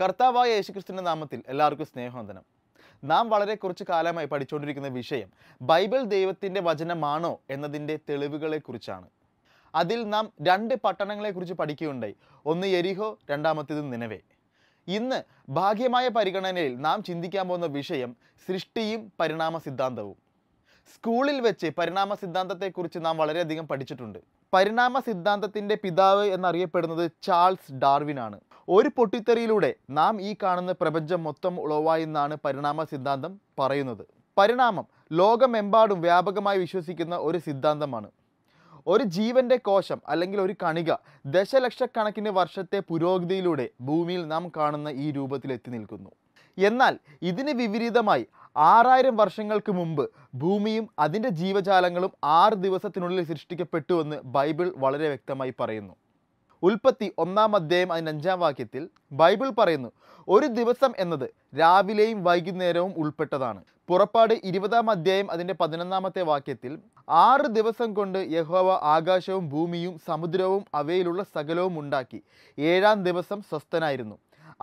കർത്താവായ യേശുക്രിസ്തുവിൻ്റെ നാമത്തിൽ എല്ലാവർക്കും സ്നേഹവന്ദനം നാം വളരെ കുറച്ച് കാലമായി പഠിച്ചുകൊണ്ടിരിക്കുന്ന വിഷയം ബൈബിൾ ദൈവത്തിൻ്റെ വചനമാണോ എന്നതിൻ്റെ തെളിവുകളെക്കുറിച്ചാണ് അതിൽ നാം രണ്ട് പട്ടണങ്ങളെക്കുറിച്ച് പഠിക്കുകയുണ്ടായി ഒന്ന് എരിഹോ രണ്ടാമത്തേത് നിലവേ ഇന്ന് ഭാഗ്യമായ പരിഗണനയിൽ നാം ചിന്തിക്കാൻ പോകുന്ന വിഷയം സൃഷ്ടിയും പരിണാമ സിദ്ധാന്തവും സ്കൂളിൽ വെച്ച് പരിണാമ സിദ്ധാന്തത്തെക്കുറിച്ച് നാം വളരെയധികം പഠിച്ചിട്ടുണ്ട് പരിണാമ സിദ്ധാന്തത്തിൻ്റെ പിതാവ് എന്നറിയപ്പെടുന്നത് ചാൾസ് ഡാർവിനാണ് ഒരു പൊട്ടിത്തെറിയിലൂടെ നാം ഈ കാണുന്ന പ്രപഞ്ചം മൊത്തം ഉളവായെന്നാണ് പരിണാമ സിദ്ധാന്തം പറയുന്നത് പരിണാമം ലോകമെമ്പാടും വ്യാപകമായി വിശ്വസിക്കുന്ന ഒരു സിദ്ധാന്തമാണ് ഒരു ജീവന്റെ കോശം അല്ലെങ്കിൽ ഒരു കണിക ദശലക്ഷക്കണക്കിന് വർഷത്തെ പുരോഗതിയിലൂടെ ഭൂമിയിൽ നാം കാണുന്ന ഈ എത്തി നിൽക്കുന്നു എന്നാൽ ഇതിന് വിപരീതമായി ആറായിരം വർഷങ്ങൾക്ക് മുമ്പ് ഭൂമിയും അതിൻ്റെ ജീവജാലങ്ങളും ആറ് ദിവസത്തിനുള്ളിൽ സൃഷ്ടിക്കപ്പെട്ടുവെന്ന് ബൈബിൾ വളരെ വ്യക്തമായി പറയുന്നു ഉൽപ്പത്തി ഒന്നാം അധ്യായം അതിൻ്റെ അഞ്ചാം വാക്യത്തിൽ ബൈബിൾ പറയുന്നു ഒരു ദിവസം എന്നത് രാവിലെയും വൈകുന്നേരവും ഉൾപ്പെട്ടതാണ് പുറപ്പാട് ഇരുപതാം അധ്യായം അതിൻ്റെ പതിനൊന്നാമത്തെ വാക്യത്തിൽ ആറ് ദിവസം കൊണ്ട് യഹോവ ആകാശവും ഭൂമിയും സമുദ്രവും അവയിലുള്ള സകലവും ഉണ്ടാക്കി ഏഴാം ദിവസം സ്വസ്ഥനായിരുന്നു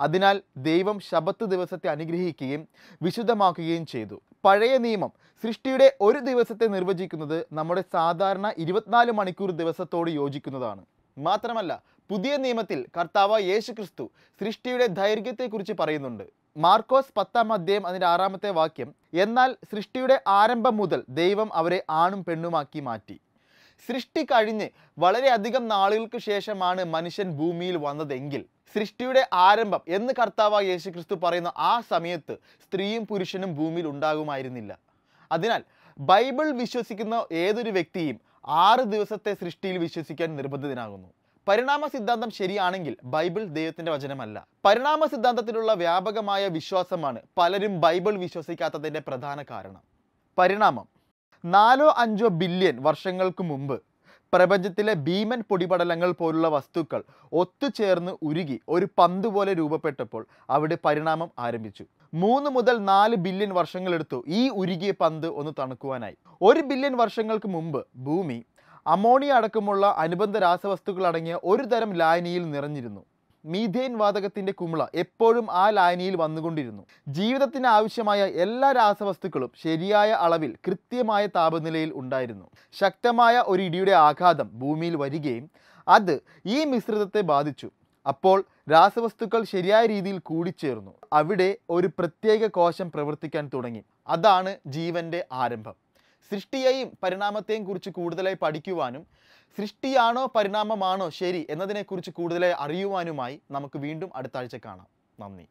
അതിനാൽ ദൈവം ശബത്ത് ദിവസത്തെ അനുഗ്രഹിക്കുകയും വിശുദ്ധമാക്കുകയും ചെയ്തു പഴയ നിയമം സൃഷ്ടിയുടെ ഒരു ദിവസത്തെ നിർവചിക്കുന്നത് നമ്മുടെ സാധാരണ ഇരുപത്തിനാല് മണിക്കൂർ ദിവസത്തോട് യോജിക്കുന്നതാണ് മാത്രമല്ല പുതിയ നിയമത്തിൽ കർത്താവ് യേശുക്രിസ്തു സൃഷ്ടിയുടെ ദൈർഘ്യത്തെക്കുറിച്ച് പറയുന്നുണ്ട് മാർക്കോസ് പത്താം അധ്യായം അതിൻ്റെ ആറാമത്തെ വാക്യം എന്നാൽ സൃഷ്ടിയുടെ ആരംഭം മുതൽ ദൈവം അവരെ ആണും പെണ്ണുമാക്കി മാറ്റി സൃഷ്ടി കഴിഞ്ഞ് വളരെയധികം നാളുകൾക്ക് ശേഷമാണ് മനുഷ്യൻ ഭൂമിയിൽ വന്നതെങ്കിൽ സൃഷ്ടിയുടെ ആരംഭം എന്ന് കർത്താവ് യേശുക്രിസ്തു പറയുന്ന ആ സമയത്ത് സ്ത്രീയും പുരുഷനും ഭൂമിയിൽ ഉണ്ടാകുമായിരുന്നില്ല അതിനാൽ ബൈബിൾ വിശ്വസിക്കുന്ന ഏതൊരു വ്യക്തിയും ആറ് ദിവസത്തെ സൃഷ്ടിയിൽ വിശ്വസിക്കാൻ നിർബന്ധിതനാകുന്നു പരിണാമ സിദ്ധാന്തം ശരിയാണെങ്കിൽ ബൈബിൾ ദൈവത്തിന്റെ വചനമല്ല പരിണാമ സിദ്ധാന്തത്തിലുള്ള വ്യാപകമായ വിശ്വാസമാണ് പലരും ബൈബിൾ വിശ്വസിക്കാത്തതിന്റെ പ്രധാന കാരണം പരിണാമം നാലോ അഞ്ചോ ബില്യൺ വർഷങ്ങൾക്ക് മുമ്പ് പ്രപഞ്ചത്തിലെ ഭീമൻ പൊടിപടലങ്ങൾ പോലുള്ള വസ്തുക്കൾ ഒത്തുചേർന്ന് ഉരുകി ഒരു പന്ത് പോലെ രൂപപ്പെട്ടപ്പോൾ അവിടെ പരിണാമം ആരംഭിച്ചു മൂന്ന് മുതൽ നാല് ബില്യൺ വർഷങ്ങളെടുത്തു ഈ ഉരുകിയ പന്ത് ഒന്ന് തണുക്കുവാനായി ഒരു ബില്യൺ വർഷങ്ങൾക്ക് മുമ്പ് ഭൂമി അമോണിയ അടക്കമുള്ള അനുബന്ധ രാസവസ്തുക്കൾ അടങ്ങിയ ഒരു തരം ലായനിയിൽ നിറഞ്ഞിരുന്നു മീഥേൻ വാതകത്തിന്റെ കുമിള എപ്പോഴും ആ ലായനിയിൽ വന്നുകൊണ്ടിരുന്നു ജീവിതത്തിന് ആവശ്യമായ എല്ലാ രാസവസ്തുക്കളും ശരിയായ അളവിൽ കൃത്യമായ താപനിലയിൽ ഉണ്ടായിരുന്നു ശക്തമായ ഒരു ഇടിയുടെ ആഘാതം ഭൂമിയിൽ വരികയും അത് ഈ മിശ്രിതത്തെ ബാധിച്ചു അപ്പോൾ രാസവസ്തുക്കൾ ശരിയായ രീതിയിൽ കൂടിച്ചേർന്നു അവിടെ ഒരു പ്രത്യേക കോശം പ്രവർത്തിക്കാൻ തുടങ്ങി അതാണ് ജീവൻ്റെ ആരംഭം സൃഷ്ടിയെയും പരിണാമത്തെയും കുറിച്ച് കൂടുതലായി പഠിക്കുവാനും സൃഷ്ടിയാണോ പരിണാമമാണോ ശരി എന്നതിനെക്കുറിച്ച് കൂടുതലായി അറിയുവാനുമായി നമുക്ക് വീണ്ടും അടുത്ത ആഴ്ച കാണാം നന്ദി